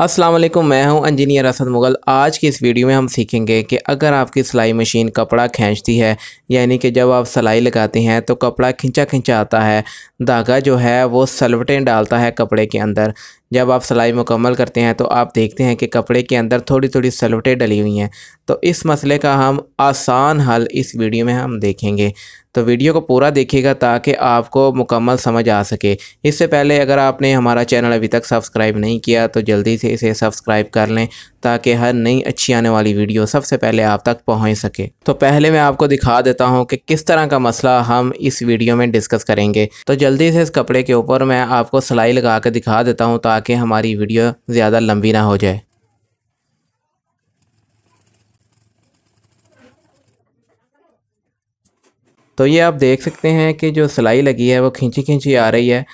अस्सलाम वालेकुम मैं हूं इंजीनियर असद मुगल आज की इस वीडियो में हम सीखेंगे कि अगर आपकी सिलाई मशीन कपड़ा खींचती है यानी कि जब आप सिलाई लगाते हैं तो कपड़ा खिंचा खिंचा आता है धागा जो है वो सलवटें डालता है कपड़े के अंदर जब आप सिलाई मुकम्मल करते हैं तो आप देखते हैं कि कपड़े के अंदर थोड़ी थोड़ी सलवटें डली हुई हैं तो इस मसले का हम आसान हल इस वीडियो में हम देखेंगे तो वीडियो को पूरा देखिएगा ताकि आपको मुकम्मल समझ आ सके इससे पहले अगर आपने हमारा चैनल अभी तक सब्सक्राइब नहीं किया तो जल्दी से इसे सब्सक्राइब कर लें ताकि हर नई अच्छी आने वाली वीडियो सबसे पहले आप तक पहुंच सके तो पहले मैं आपको दिखा देता हूं कि किस तरह का मसला हम इस वीडियो में डिस्कस करेंगे तो जल्दी से इस कपड़े के ऊपर मैं आपको सिलाई लगा कर दिखा देता हूँ ताकि हमारी वीडियो ज़्यादा लंबी ना हो जाए तो ये आप देख सकते हैं कि जो सिलाई लगी है वो खींची खींची आ रही है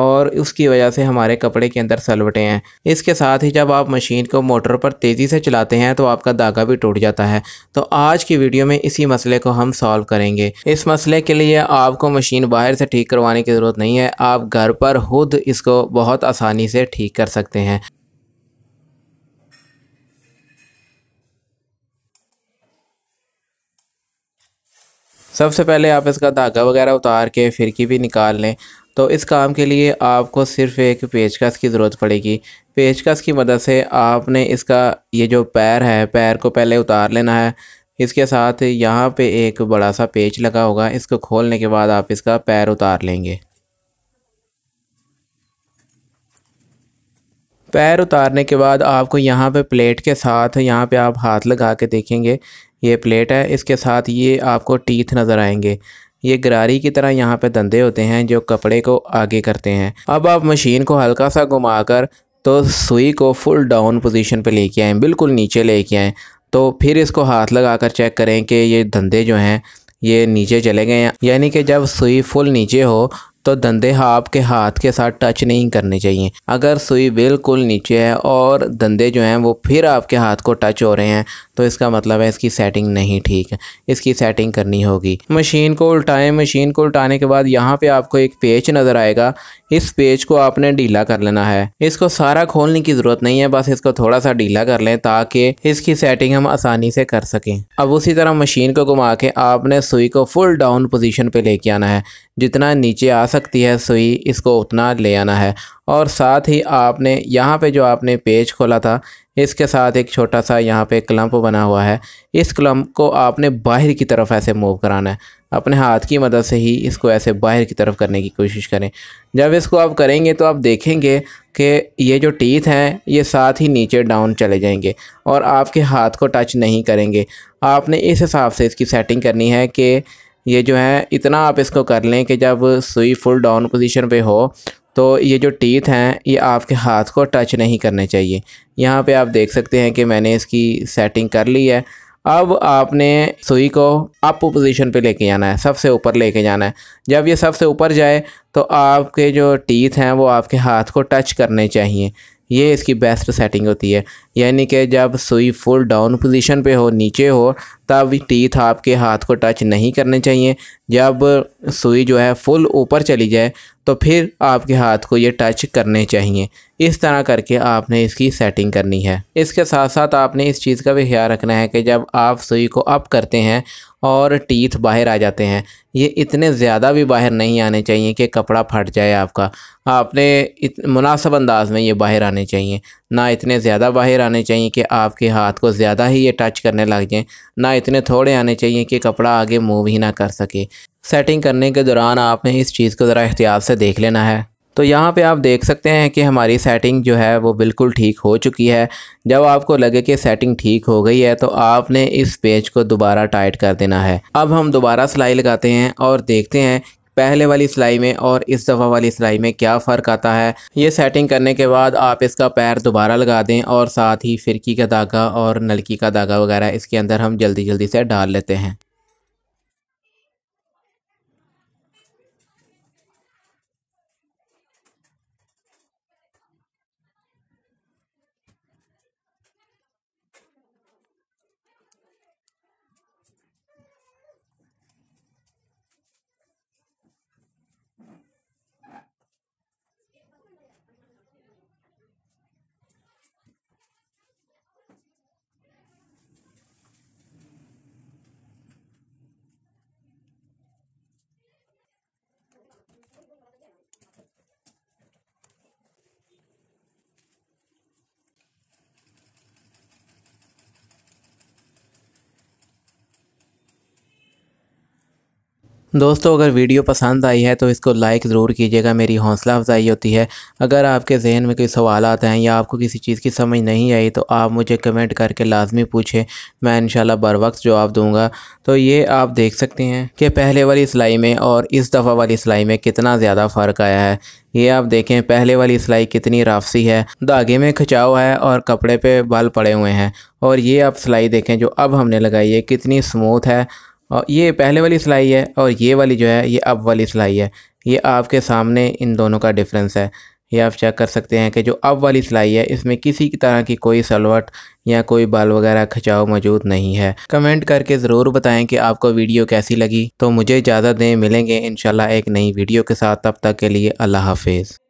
और उसकी वजह से हमारे कपड़े के अंदर सलवटें हैं इसके साथ ही जब आप मशीन को मोटर पर तेज़ी से चलाते हैं तो आपका धागा भी टूट जाता है तो आज की वीडियो में इसी मसले को हम सॉल्व करेंगे इस मसले के लिए आपको मशीन बाहर से ठीक करवाने की ज़रूरत नहीं है आप घर पर खुद इसको बहुत आसानी से ठीक कर सकते हैं सबसे पहले आप इसका धागा वगैरह उतार के फिरकी भी निकाल लें तो इस काम के लिए आपको सिर्फ़ एक पेचकस की ज़रूरत पड़ेगी पेचकस की मदद से आपने इसका ये जो पैर है पैर को पहले उतार लेना है इसके साथ यहाँ पे एक बड़ा सा पेच लगा होगा इसको खोलने के बाद आप इसका पैर उतार लेंगे पैर उतारने के बाद आपको यहाँ पे प्लेट के साथ यहाँ पे आप हाथ लगा के देखेंगे ये प्लेट है इसके साथ ये आपको टीथ नज़र आएंगे ये गरारी की तरह यहाँ पे दंदे होते हैं जो कपड़े को आगे करते हैं अब आप मशीन को हल्का सा घुमाकर तो सुई को फुल डाउन पोजीशन पे लेके आएँ बिल्कुल नीचे लेके आएँ तो फिर इसको हाथ लगा कर चेक करें कि ये धंधे जो हैं ये नीचे चले गए हैं यानी कि जब सुई फुल नीचे हो तो धंधे आपके हाथ के साथ टच नहीं करने चाहिए अगर सुई बिल्कुल नीचे है और धंधे जो हैं वो फिर आपके हाथ को टच हो रहे हैं तो इसका मतलब है इसकी सेटिंग नहीं ठीक है इसकी सेटिंग करनी होगी मशीन को उल्टाएं मशीन को उल्टाने के बाद यहाँ पे आपको एक पेज नज़र आएगा इस पेज को आपने ढीला कर लेना है इसको सारा खोलने की ज़रूरत नहीं है बस इसको थोड़ा सा ढीला कर लें ताकि इसकी सेटिंग हम आसानी से कर सकें अब उसी तरह मशीन को घुमा के आपने सुई को फुल डाउन पोजिशन पर लेके आना है जितना नीचे आ सकती है सुई इसको उतना ले आना है और साथ ही आपने यहाँ पे जो आपने पेज खोला था इसके साथ एक छोटा सा यहाँ पे क्लम्प बना हुआ है इस क्लम्प को आपने बाहर की तरफ ऐसे मूव कराना है अपने हाथ की मदद से ही इसको ऐसे बाहर की तरफ करने की कोशिश करें जब इसको आप करेंगे तो आप देखेंगे कि ये जो टीथ हैं ये साथ ही नीचे डाउन चले जाएंगे और आपके हाथ को टच नहीं करेंगे आपने इस हिसाब से इसकी सेटिंग करनी है कि ये जो है इतना आप इसको कर लें कि जब सुई फुल डाउन पोजीशन पे हो तो ये जो टीथ हैं ये आपके हाथ को टच नहीं करने चाहिए यहाँ पे आप देख सकते हैं कि मैंने इसकी सेटिंग कर ली है अब आपने सुई को अप पोजीशन पे लेके जाना है सबसे ऊपर लेके जाना है जब ये सबसे ऊपर जाए तो आपके जो टीथ हैं वो आपके हाथ को टच करने चाहिए ये इसकी बेस्ट सेटिंग होती है यानी कि जब सुई फुल डाउन पोजीशन पे हो नीचे हो तब भी टीथ आपके हाथ को टच नहीं करने चाहिए जब सुई जो है फुल ऊपर चली जाए तो फिर आपके हाथ को ये टच करने चाहिए इस तरह करके आपने इसकी सेटिंग करनी है इसके साथ साथ आपने इस चीज़ का भी ख्याल रखना है कि जब आप सुई को अप करते हैं और टीथ बाहर आ जाते हैं ये इतने ज़्यादा भी बाहर नहीं आने चाहिए कि कपड़ा फट जाए आपका आपने मुनासब अंदाज में ये बाहर आने चाहिए ना इतने ज़्यादा बाहर आने चाहिए कि आपके हाथ को ज़्यादा ही ये टच करने लग जाए ना इतने थोड़े आने चाहिए कि कपड़ा आगे मूव ही ना कर सके सेटिंग करने के दौरान आपने इस चीज़ को ज़रा एहतियात से देख लेना है तो यहाँ पे आप देख सकते हैं कि हमारी सेटिंग जो है वो बिल्कुल ठीक हो चुकी है जब आपको लगे कि सेटिंग ठीक हो गई है तो आपने इस पेज को दोबारा टाइट कर देना है अब हम दोबारा सिलाई लगाते हैं और देखते हैं पहले वाली सिलाई में और इस दफ़ा वाली सिलाई में क्या फ़र्क आता है ये सेटिंग करने के बाद आप इसका पैर दोबारा लगा दें और साथ ही फिरकी का धागा और नलकी का धागा वगैरह इसके अंदर हम जल्दी जल्दी से डाल लेते हैं दोस्तों अगर वीडियो पसंद आई है तो इसको लाइक ज़रूर कीजिएगा मेरी हौसला अफजाई होती है अगर आपके जहन में कोई सवाल आते हैं या आपको किसी चीज़ की समझ नहीं आई तो आप मुझे कमेंट करके लाजमी पूछें मैं इन बर वक्त जवाब दूँगा तो ये आप देख सकते हैं कि पहले वाली सिलाई में और इस दफ़ा वाली सिलाई में कितना ज़्यादा फ़र्क आया है ये आप देखें पहले वाली सिलाई कितनी राफसी है धागे में खिंचाव है और कपड़े पे बल पड़े हुए हैं और ये आप सिलाई देखें जो अब हमने लगाई है कितनी स्मूथ है और ये पहले वाली सिलाई है और ये वाली जो है ये अब वाली सिलाई है ये आपके सामने इन दोनों का डिफरेंस है ये आप चेक कर सकते हैं कि जो अब वाली सिलाई है इसमें किसी की तरह की कोई सलवट या कोई बाल वगैरह खिंचाव मौजूद नहीं है कमेंट करके ज़रूर बताएं कि आपको वीडियो कैसी लगी तो मुझे इजाज़त दें मिलेंगे इन एक नई वीडियो के साथ तब तक के लिए अल्लाह हाफिज़